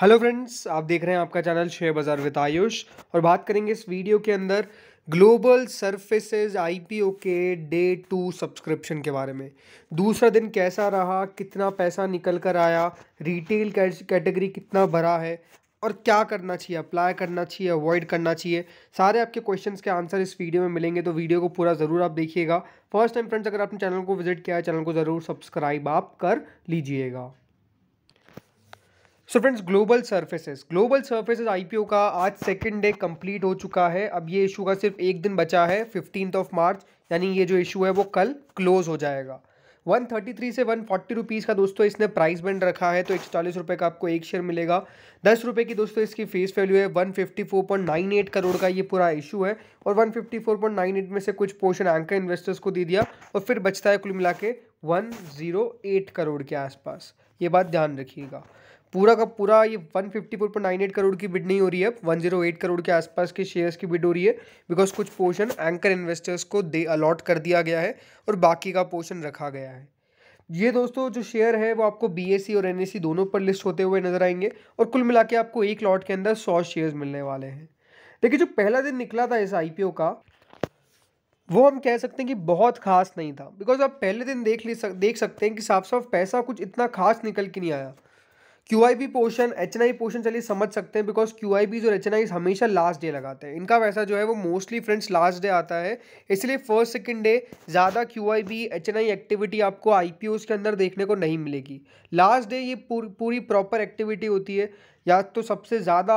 hello friends आप देख रहे हैं आपका चैनल शेयर बाज़ार विद आयुष और बात करेंगे इस वीडियो के अंदर ग्लोबल सर्विसेज आईपीओ के डे टू सब्सक्रिप्शन के बारे में दूसरा दिन कैसा रहा कितना पैसा निकल कर आया रिटेल कैटेगरी कितना भरा है और क्या करना चाहिए अप्लाई करना चाहिए अवॉइड करना चाहिए सारे आपके क्वेश्चंस के आंसर इस वीडियो में मिलेंगे तो वीडियो को पूरा ज़रूर आप देखिएगा फर्स्ट टाइम फ्रेंड्स अगर आपने चैनल को विजिट किया है चैनल को ज़रूर सब्सक्राइब आप कर लीजिएगा so friends global surfaces global surfaces IPO का आज सेकेंड डे कंप्लीट हो चुका है अब ये इशू का सिर्फ एक दिन बचा है फिफ्टीन ऑफ मार्च यानी ये जो इशू है वो कल क्लोज हो जाएगा 133 से 140 रुपीज़ का दोस्तों इसने प्राइस बैंड रखा है तो एक चालीस रुपये का आपको एक शेयर मिलेगा दस रुपये की दोस्तों इसकी फेस वैल्यू है वन एट करोड़ का ये पूरा इशू है और वन एट में से कुछ पोर्शन एंकर इन्वेस्टर्स को दे दिया और फिर बचता है कुल मिला के एट करोड़ के आसपास ये बात ध्यान रखिएगा पूरा का पूरा ये 154.98 करोड़ की बिड नहीं हो रही है अब 108 करोड़ के आसपास के शेयर्स की बिड हो रही है बिकॉज कुछ पोर्शन एंकर इन्वेस्टर्स को दे अलॉट कर दिया गया है और बाकी का पोर्शन रखा गया है ये दोस्तों जो शेयर है वो आपको बी और एन दोनों पर लिस्ट होते हुए नजर आएंगे और कुल मिला के आपको एक लॉट के अंदर सौ शेयर्स मिलने वाले हैं देखिए जो पहला दिन निकला था इस आई का वो हम कह सकते हैं कि बहुत खास नहीं था बिकॉज आप पहले दिन देख ले सक देख सकते हैं कि साफ साफ पैसा कुछ इतना खास निकल के नहीं आया Q I B portion H N I portion चलिए समझ सकते हैं बिकॉज क्यू आई बीज और एच एन आई हमेशा लास्ट डे लगाते हैं इनका वैसा जो है वो मोस्टली फ्रेंड्स लास्ट डे आता है इसलिए फर्स्ट सेकेंड डे ज़्यादा Q I B H N I activity आपको आई पी ओ के अंदर देखने को नहीं मिलेगी लास्ट डे ये पूर, पूरी प्रॉपर एक्टिविटी होती है या तो सबसे ज़्यादा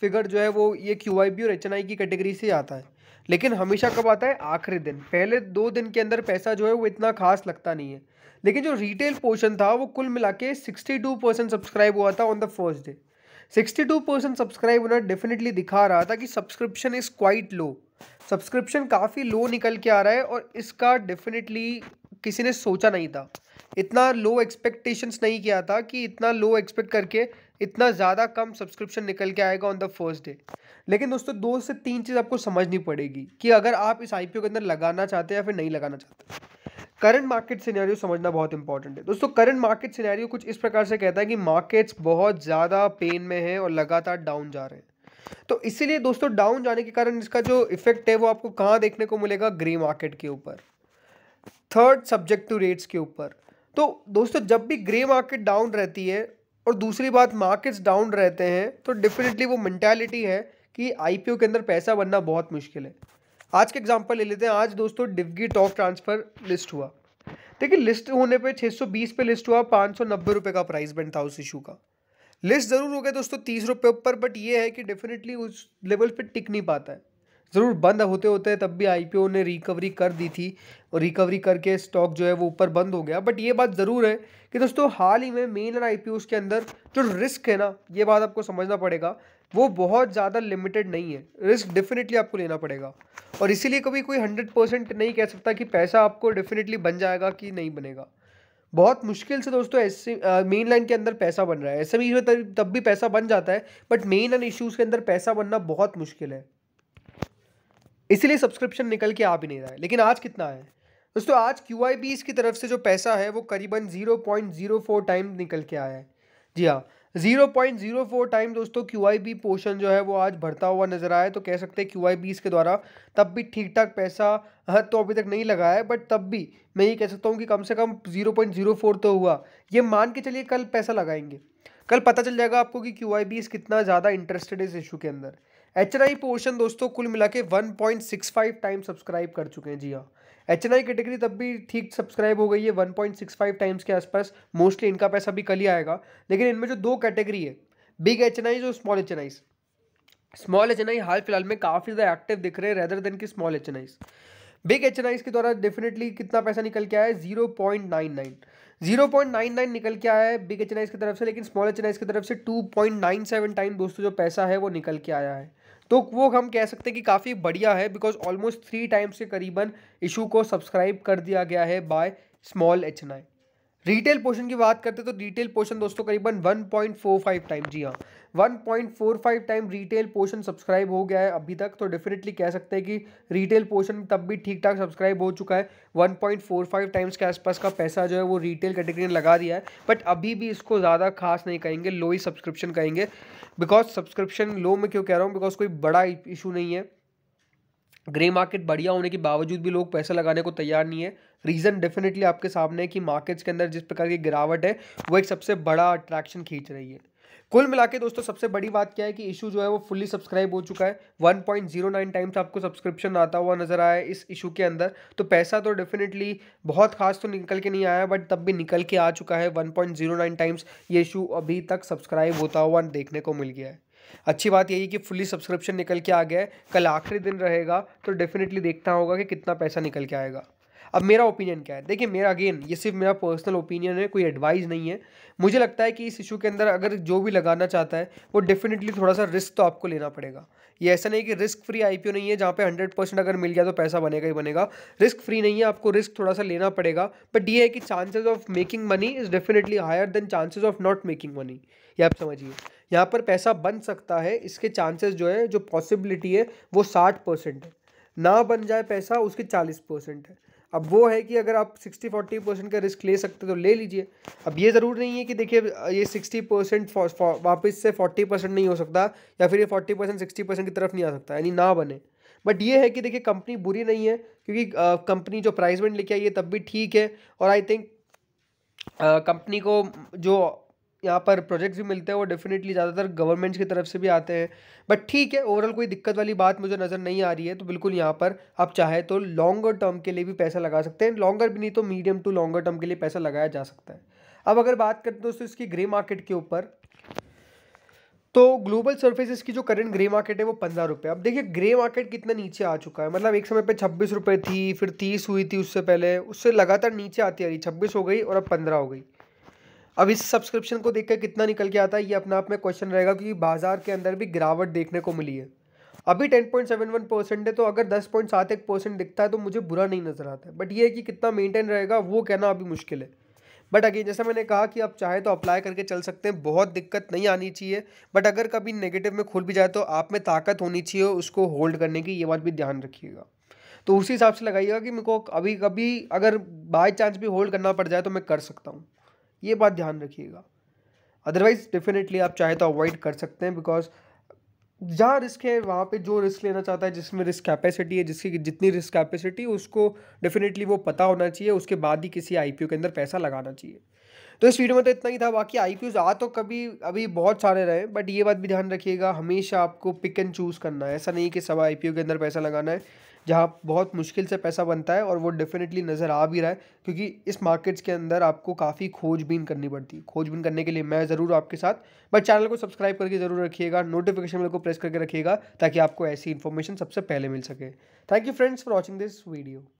फिगर जो है वो ये क्यू आई बी और एच एन आई की कैटेगरी से आता है लेकिन हमेशा कब आता है आखिरी दिन पहले दो दिन के अंदर पैसा जो है वो इतना खास लगता नहीं है लेकिन जो रिटेल पोर्शन था वो कुल मिला के सिक्सटी टू परसेंट सब्सक्राइब हुआ था on the first day sixty two percent subscribe होना डेफिनेटली दिखा रहा था कि subscription is quite low subscription काफ़ी लो निकल के आ रहा है और इसका डेफिनेटली किसी ने सोचा नहीं था इतना लो एक्सपेक्टेशंस नहीं किया था कि इतना लो एक्सपेक्ट करके इतना ज़्यादा कम सब्सक्रिप्शन निकल के आएगा ऑन द फर्स्ट डे लेकिन दोस्तों दो से तीन चीज़ आपको समझनी पड़ेगी कि अगर आप इस आई के अंदर लगाना चाहते हैं या फिर नहीं लगाना चाहते करंट मार्केट सिनेरियो समझना बहुत इंपॉर्टेंट है दोस्तों करंट मार्केट सिनेरियो कुछ इस प्रकार से कहता है कि मार्केट्स बहुत ज़्यादा पेन में है और लगातार डाउन जा रहे हैं तो इसीलिए दोस्तों डाउन जाने के कारण इसका जो इफेक्ट है वो आपको कहाँ देखने को मिलेगा ग्रे मार्केट के ऊपर थर्ड सब्जेक्ट टू रेट्स के ऊपर तो दोस्तों जब भी ग्रे मार्केट डाउन रहती है और दूसरी बात मार्केट्स डाउन रहते हैं तो डेफिनेटली वो मैंटेलिटी है कि आईपीओ के अंदर पैसा बनना बहुत मुश्किल है आज के एग्जाम्पल ले लेते हैं आज दोस्तों डिवगी टॉप ट्रांसफ़र लिस्ट हुआ देखिए लिस्ट होने पे 620 पे लिस्ट हुआ पाँच सौ नब्बे रुपये का प्राइस बैंड था उस इशू का लिस्ट ज़रूर हो गया दोस्तों तीस रुपये ऊपर बट ये है कि डेफिनेटली उस लेवल पे टिक नहीं पाता है ज़रूर बंद होते होते तब भी आईपीओ ने रिकवरी कर दी थी और रिकवरी करके स्टॉक जो है वो ऊपर बंद हो गया बट ये बात ज़रूर है कि दोस्तों हाल ही में मेन एंड आई के अंदर जो रिस्क है ना ये बात आपको समझना पड़ेगा वो बहुत ज़्यादा लिमिटेड नहीं है रिस्क डेफिनेटली आपको लेना पड़ेगा और इसीलिए कभी कोई हंड्रेड परसेंट नहीं कह सकता कि पैसा आपको डेफिनेटली बन जाएगा कि नहीं बनेगा बहुत मुश्किल से दोस्तों एस मेन लाइन के अंदर पैसा बन रहा है एस में तब, भी पैसा बन जाता है बट मेन लाइन इश्यूज़ के अंदर पैसा बनना बहुत मुश्किल है इसलिए सब्सक्रिप्शन निकल के आ भी नहीं रहा है लेकिन आज कितना है दोस्तों आज क्यू की तरफ से जो पैसा है वो करीबन zero point zero four time निकल के आया है जी हाँ zero point zero four time दोस्तों क्यू आई बी पोर्शन जो है वो आज भरता हुआ नजर आया तो कह सकते हैं क्यू आई बीज के द्वारा तब भी ठीक ठाक पैसा हाँ, तो अभी तक नहीं लगा है बट तब भी मैं ये कह सकता हूँ कि कम से कम जीरो पॉइंट जीरो फोर तो हुआ ये मान के चलिए कल पैसा लगाएंगे कल पता चल जाएगा आपको कि क्यू आई बीज कितना ज़्यादा इंटरेस्टेड है इस इशू के अंदर एच पोर्शन दोस्तों कुल मिला के one point six five time subscribe कर चुके हैं जी हाँ एच एन आई कैटेगरी तब भी ठीक सब्सक्राइब हो गई है one point six five times के आसपास मोस्टली इनका पैसा भी कल ही आएगा लेकिन इनमें जो दो कैटेगरी है बिग एच एन आईज और small H N Is small H N I हाल फिलहाल में काफ़ी ज़्यादा एक्टिव दिख रहे हैं रेदर देन की small H N Is big H N Is के द्वारा डेफिनेटली कितना पैसा निकल के आया है zero point nine nine zero point nine nine निकल के आया है बिग एच एन आईज की तरफ से लेकिन स्मॉल एच एन आईज की तरफ से two point nine seven time दोस्तों जो पैसा है वो निकल के आया है तो वो हम कह सकते हैं कि काफ़ी बढ़िया है बिकॉज ऑलमोस्ट थ्री टाइम्स के करीबन इशू को सब्सक्राइब कर दिया गया है by small H I retail portion की बात करते हैं तो रिटेल पोर्शन दोस्तों करीबन 1.45 टाइम जी हाँ 1.45 टाइम रिटेल पोर्शन सब्सक्राइब हो गया है अभी तक तो डेफिनेटली कह सकते हैं कि रिटेल पोर्शन तब भी ठीक ठाक सब्सक्राइब हो चुका है 1.45 टाइम्स के आसपास का पैसा जो है वो रिटेल कैटेगरी ने लगा दिया है बट अभी भी इसको ज़्यादा खास नहीं कहेंगे लो ही सब्सक्रिप्शन कहेंगे बिकॉज सब्सक्रिप्शन लो में क्यों कह रहा हूँ बिकॉज कोई बड़ा इशू नहीं है ग्रे मार्केट बढ़िया होने के बावजूद भी लोग पैसा लगाने को तैयार नहीं है रीज़न डेफिनेटली आपके सामने है कि मार्केट्स के अंदर जिस प्रकार की गिरावट है वो एक सबसे बड़ा अट्रैक्शन खींच रही है कुल मिला के दोस्तों सबसे बड़ी बात क्या है कि इशू जो है वो फुल्ली सब्सक्राइब हो चुका है one point zero nine times आपको सब्सक्रिप्शन आता हुआ नजर आया इस इशू के अंदर तो पैसा तो डेफिनेटली बहुत खास तो निकल के नहीं आया बट तब भी निकल के आ चुका है one point zero nine times ये इशू अभी तक सब्सक्राइब होता हुआ देखने को मिल गया है अच्छी बात यही कि फुल्ली सब्सक्रिप्शन निकल के आ गया है कल आखिरी दिन रहेगा तो डेफिनेटली देखना होगा कि कितना पैसा निकल के आएगा अब मेरा ओपिनियन क्या है देखिए मेरा अगेन ये सिर्फ मेरा पर्सनल ओपिनियन है कोई एडवाइस नहीं है मुझे लगता है कि इस इशू के अंदर अगर जो भी लगाना चाहता है वो डेफिनेटली थोड़ा सा रिस्क तो आपको लेना पड़ेगा ये ऐसा नहीं कि रिस्क फ्री आईपीओ नहीं है जहाँ पे हंड्रेड परसेंट अगर मिल गया तो पैसा बनेगा ही बनेगा रिस्क फ्री नहीं है आपको रिस्क थोड़ा सा लेना पड़ेगा बट ये है कि chances of making money is definitely higher than chances of not making money ये आप समझिए यहाँ पर पैसा बन सकता है इसके चांसेस जो है जो पॉसिबिलिटी है वो साठ परसेंट है ना बन जाए पैसा उसके चालीस परसेंट है अब वो है कि अगर आप सिक्सटी फोर्टी परसेंट का रिस्क ले सकते तो ले लीजिए अब ये ज़रूर नहीं है कि देखिए ये सिक्सटी परसेंट वापस से फोर्टी परसेंट नहीं हो सकता या फिर ये फोर्टी परसेंट सिक्सटी परसेंट की तरफ नहीं आ सकता यानी ना बने बट ये है कि देखिए कंपनी बुरी नहीं है क्योंकि कंपनी जो प्राइस बैंड लेके आई है तब भी ठीक है और आई थिंक कंपनी को जो यहाँ पर प्रोजेक्ट्स भी मिलते हैं वो डेफिनेटली ज़्यादातर गवर्नमेंट्स की तरफ से भी आते हैं बट ठीक है ओवरऑल कोई दिक्कत वाली बात मुझे नज़र नहीं आ रही है तो बिल्कुल यहाँ पर आप चाहे तो लॉन्गर टर्म के लिए भी पैसा लगा सकते हैं लॉन्गर भी नहीं तो मीडियम टू लॉन्गर टर्म के लिए पैसा लगाया जा सकता है अब अगर बात हैं दोस्तों इसकी ग्रे मार्केट के ऊपर तो ग्लोबल सर्विसेज की जो करंट ग्रे मार्केट है वो पंद्रह रुपये अब देखिए ग्रे मार्केट कितना नीचे आ चुका है मतलब एक समय पे छब्बीस रुपये थी फिर तीस हुई थी उससे पहले उससे लगातार नीचे आती आ रही छब्बीस हो गई और अब पंद्रह हो गई अब इस सब्सक्रिप्शन को देखकर कितना निकल के आता है ये अपने आप में क्वेश्चन रहेगा क्योंकि बाजार के अंदर भी गिरावट देखने को मिली है अभी ten point seven one percent है तो अगर दस पॉइंट सात एक परसेंट दिखता है तो मुझे बुरा नहीं नज़र आता है बट ये है कि कितना मेंटेन रहेगा वो कहना अभी मुश्किल है बट अगेन जैसा मैंने कहा कि आप चाहे तो अप्लाई करके चल सकते हैं बहुत दिक्कत नहीं आनी चाहिए बट अगर कभी नेगेटिव में खुल भी जाए तो आप में ताकत होनी चाहिए उसको होल्ड करने की ये बात भी ध्यान रखिएगा तो उसी हिसाब से लगाइएगा कि मेरे को अभी कभी अगर बाई चांस भी होल्ड करना पड़ जाए तो मैं कर सकता हूँ ये बात ध्यान रखिएगा अदरवाइज़ डेफिनेटली आप चाहे तो अवॉइड कर सकते हैं बिकॉज जहाँ रिस्क है वहाँ पे जो रिस्क लेना चाहता है जिसमें रिस्क कैपेसिटी है जिसकी जितनी रिस्क कैपेसिटी उसको डेफिनेटली वो पता होना चाहिए उसके बाद ही किसी आई के अंदर पैसा लगाना चाहिए तो इस वीडियो में तो इतना ही था बाकी आई आ तो कभी अभी बहुत सारे रहे बट ये बात भी ध्यान रखिएगा हमेशा आपको पिक एंड चूज़ करना है ऐसा नहीं कि सब आई के अंदर पैसा लगाना है जहाँ बहुत मुश्किल से पैसा बनता है और वो डेफिनेटली नज़र आ भी रहा है क्योंकि इस मार्केट्स के अंदर आपको काफ़ी खोजबीन करनी पड़ती है खोजबीन करने के लिए मैं ज़रूर आपके साथ बट चैनल को सब्सक्राइब करके ज़रूर रखिएगा नोटिफिकेशन बेल को प्रेस करके रखिएगा ताकि आपको ऐसी इन्फॉर्मेशन सबसे पहले मिल सके thank you friends for watching this video